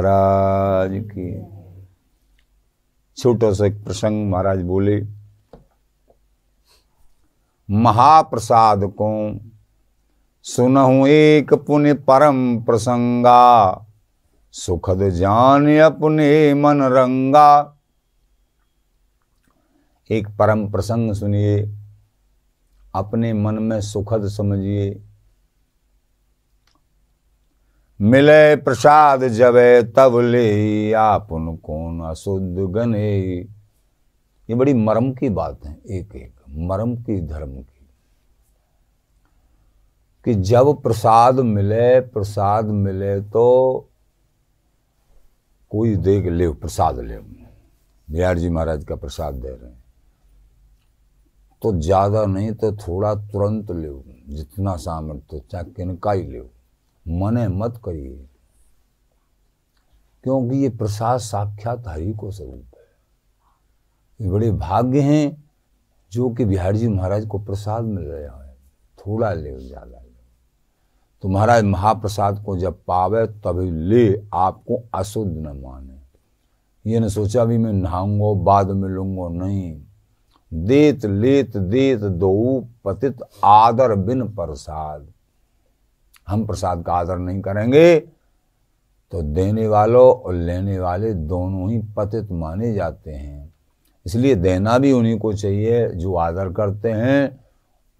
महाराज की छोटा सा एक प्रसंग महाराज बोले महाप्रसाद को सुनहु एक पुण्य परम प्रसंगा सुखद जान अपने मन रंगा एक परम प्रसंग सुनिए अपने मन में सुखद समझिए मिले प्रसाद जब तब ले आपन कौन अशुद्ध गने ये बड़ी मरम की बात है एक एक मरम की धर्म की कि जब प्रसाद मिले प्रसाद मिले तो कोई देख ले प्रसाद ले बिहार जी महाराज का प्रसाद दे रहे हैं तो ज़्यादा नहीं तो थोड़ा तुरंत ले जितना सामर्थ्य चाहे किनका ही ले मने मत करिए क्योंकि ये प्रसाद साक्षात हरि को स्वरूप है ये बड़े भाग्य हैं जो कि बिहार जी महाराज को प्रसाद मिल रहा है थोड़ा ले ज़्यादा ले तो महाराज महाप्रसाद को जब पावे तभी ले आपको अशुद्ध न माने ये न सोचा भी मैं नहाऊंगो बाद में लूंगो नहीं देत लेत देत दो पतित आदर बिन प्रसाद हम प्रसाद का आदर नहीं करेंगे तो देने वालों और लेने वाले दोनों ही पतित माने जाते हैं इसलिए देना भी उन्हीं को चाहिए जो आदर करते हैं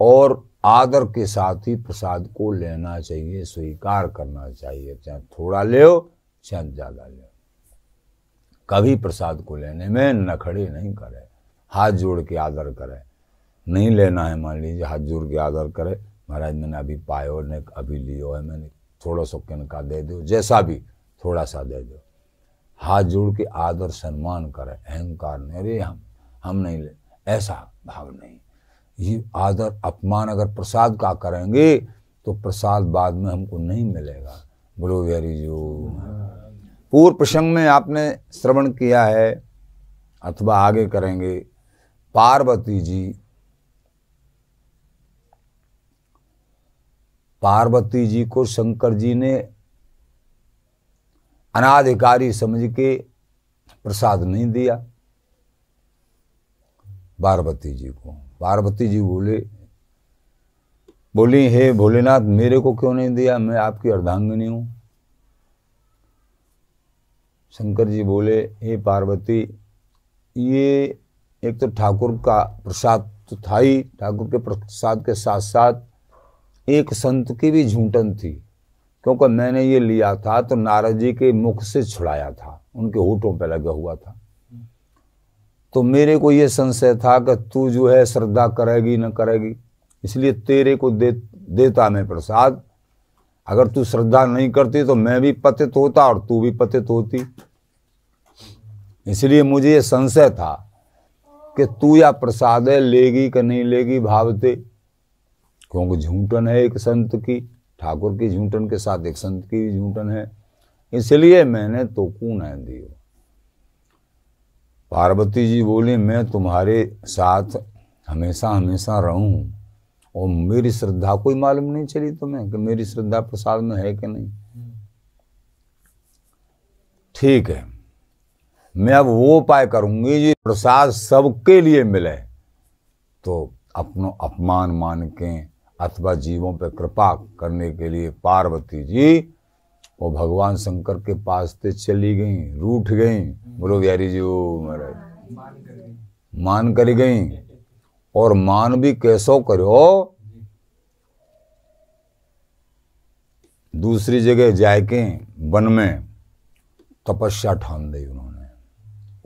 और आदर के साथ ही प्रसाद को लेना चाहिए स्वीकार करना चाहिए चाहे थोड़ा लो चाहे ज़्यादा ले कभी प्रसाद को लेने में नखड़े नहीं करे हाथ जोड़ के आदर करे नहीं लेना है मान लीजिए हाथ जोड़ के आदर करे महाराज मैंने अभी पायो ने अभी लियो है मैंने थोड़ा सो किन का दे दो जैसा भी थोड़ा सा दे दो हाथ जोड़ के आदर सम्मान करे अहंकार नहीं अरे हम हम नहीं ले ऐसा भाव नहीं ये आदर अपमान अगर प्रसाद का करेंगे तो प्रसाद बाद में हमको नहीं मिलेगा बोलो वेरी जो पूर्व प्रसंग में आपने श्रवण किया है अथवा आगे करेंगे पार्वती जी पार्वती जी को शंकर जी ने अनाधिकारी समझ के प्रसाद नहीं दिया पार्वती जी को पार्वती जी बोले बोली हे भोलेनाथ मेरे को क्यों नहीं दिया मैं आपकी अर्धांगिनी हूं शंकर जी बोले हे पार्वती ये एक तो ठाकुर का प्रसाद तो था ही ठाकुर के प्रसाद के साथ साथ एक संत की भी झूठन थी क्योंकि मैंने ये लिया था तो नारद जी के मुख से छुड़ाया था उनके होठों पर लगा हुआ था तो मेरे को ये संशय था कि तू जो है श्रद्धा करेगी न करेगी इसलिए तेरे को दे देता मैं प्रसाद अगर तू श्रद्धा नहीं करती तो मैं भी पतित होता और तू भी पतित होती इसलिए मुझे ये संशय था कि तू या प्रसाद लेगी कि नहीं लेगी भावते क्योंकि झूठन है एक संत की ठाकुर की झूठन के साथ एक संत की भी झूठन है इसलिए मैंने तोकू न दियो पार्वती जी बोली मैं तुम्हारे साथ हमेशा हमेशा रहूं और मेरी श्रद्धा कोई मालूम नहीं चली तुम्हें कि मेरी श्रद्धा प्रसाद में है कि नहीं ठीक है मैं अब वो उपाय करूंगी जी प्रसाद सबके लिए मिले तो अपनो अपमान मान के अथवा जीवों पर कृपा करने के लिए पार्वती जी वो भगवान शंकर के पास से चली गई रूठ गई बोलो यारी जी ओ महाराज मान कर गई और मान भी कैसो करो दूसरी जगह जाके वन में तपस्या ठान दी उन्होंने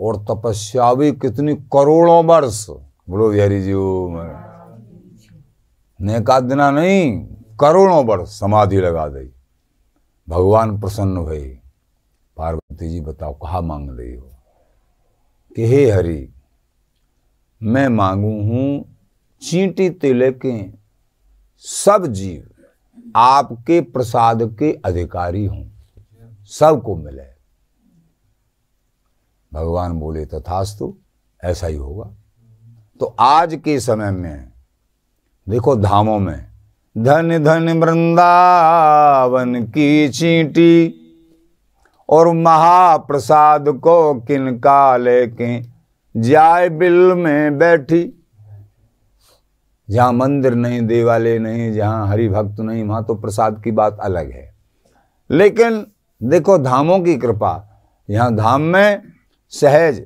और तपस्या भी कितनी करोड़ों वर्ष बोलो बिहारी जी महाराज दिना नहीं करोड़ों वर्ष समाधि लगा दी भगवान प्रसन्न हुए पार्वती जी बताओ कहा मांग रही हो कि हे हरि मैं मांगू हूँ चींटी तिले के सब जीव आपके प्रसाद के अधिकारी हों सबको मिले भगवान बोले तथास्तु ऐसा ही होगा तो आज के समय में देखो धामों में धन धन वृंदावन की चींटी और महाप्रसाद को किनका लेके जाय बिल में बैठी जहां मंदिर नहीं देवालय नहीं जहां हरि भक्त नहीं वहां तो प्रसाद की बात अलग है लेकिन देखो धामों की कृपा यहां धाम में सहज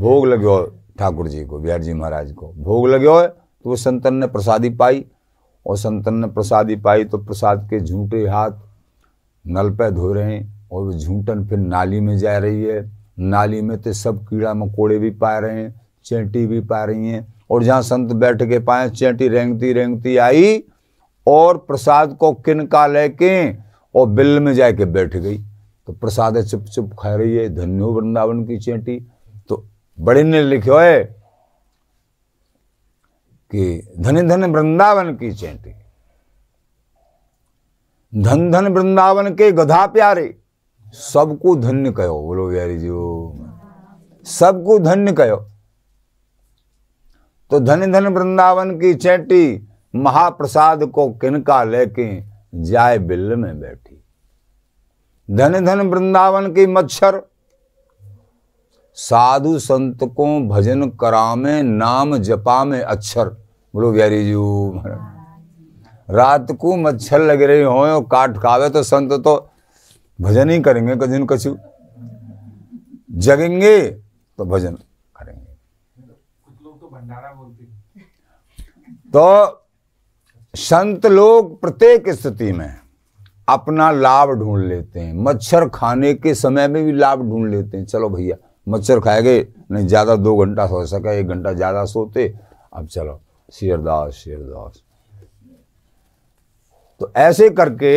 भोग लगे ठाकुर जी को बिहार जी महाराज को भोग लगे हो वो संतन ने प्रसादी पाई और संतन ने प्रसादी पाई तो प्रसाद के झूठे हाथ नल पे धो रहे हैं और वो झूठन फिर नाली में जा रही है नाली में तो सब कीड़ा मकोड़े भी पा रहे हैं चेंटी भी पा रही हैं और जहाँ संत बैठ के पाए चेंटी रेंगती रेंगती आई और प्रसाद को किनका लेके और बिल में जाके बैठ गई तो प्रसाद चुप चुप खा रही है धन्यो वृंदावन की चेंटी तो बड़े ने लिखे है कि धन धन वृंदावन की चैटी धन धन वृंदावन के गधा प्यारे सबको धन्य कहो बोलो बिहारी जी सबको धन्य कहो तो धन धन वृंदावन की चैटी महाप्रसाद को किनका लेके जाए बिल में बैठी धन धन वृंदावन की मच्छर साधु संत को भजन करा में नाम जपा में अक्षर बोलो बिहारी जी रात को मच्छर लग रहे हो काट खावे तो संत तो भजन ही करेंगे कजिन कछु जगेंगे तो भजन करेंगे तो संत लोग प्रत्येक स्थिति में अपना लाभ ढूंढ लेते हैं मच्छर खाने के समय में भी लाभ ढूंढ लेते हैं चलो भैया मच्छर खाए गए नहीं ज़्यादा दो घंटा सो सका एक घंटा ज़्यादा सोते अब चलो शेरदास शेरदास तो ऐसे करके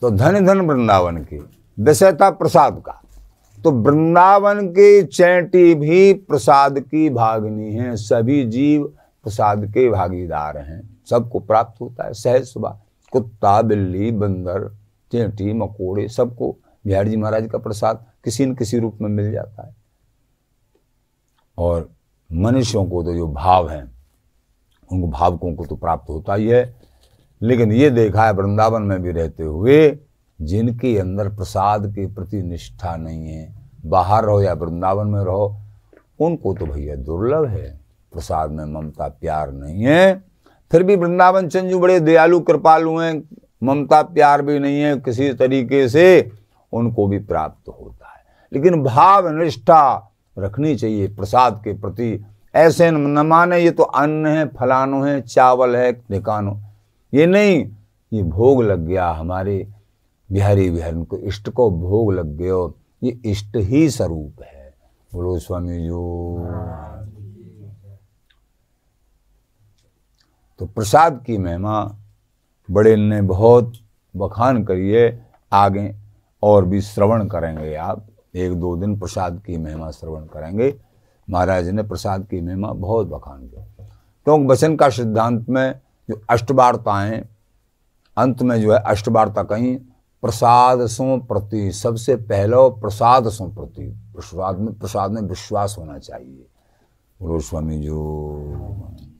तो धन धन वृंदावन की दशहता प्रसाद का तो वृंदावन के चैटी भी प्रसाद की भागनी है सभी जीव प्रसाद के भागीदार हैं सबको प्राप्त होता है सहज सुबह कुत्ता बिल्ली बंदर चैटी मकोड़े सबको बिहार जी महाराज का प्रसाद किसी न किसी रूप में मिल जाता है और मनुष्यों को तो जो भाव है उन भावकों को तो प्राप्त होता ही है लेकिन ये देखा है वृंदावन में भी रहते हुए जिनके अंदर प्रसाद के प्रति निष्ठा नहीं है बाहर रहो या वृंदावन में रहो उनको तो भैया दुर्लभ है प्रसाद में ममता प्यार नहीं है फिर भी वृंदावन चंद जी बड़े दयालु कृपालु हैं ममता प्यार भी नहीं है किसी तरीके से उनको भी प्राप्त होता लेकिन भाव निष्ठा रखनी चाहिए प्रसाद के प्रति ऐसे न माने ये तो अन्न है फलानो है चावल है ठिकानो ये नहीं ये भोग लग गया हमारे बिहारी बिहारी को इष्ट को भोग लग गयो ये इष्ट ही स्वरूप है बोलो स्वामी जो तो प्रसाद की महिमा बड़े ने बहुत बखान करिए आगे और भी श्रवण करेंगे आप एक दो दिन प्रसाद की महिमा श्रवण करेंगे महाराज ने प्रसाद की महिमा बहुत बखान दिया तो वचन का सिद्धांत में जो अष्टवार्ताएँ अंत में जो है अष्टवार्ता कहीं प्रसाद सो प्रति सबसे पहला प्रसाद सो प्रति प्रसाद में प्रसाद में विश्वास होना चाहिए बोलो स्वामी जो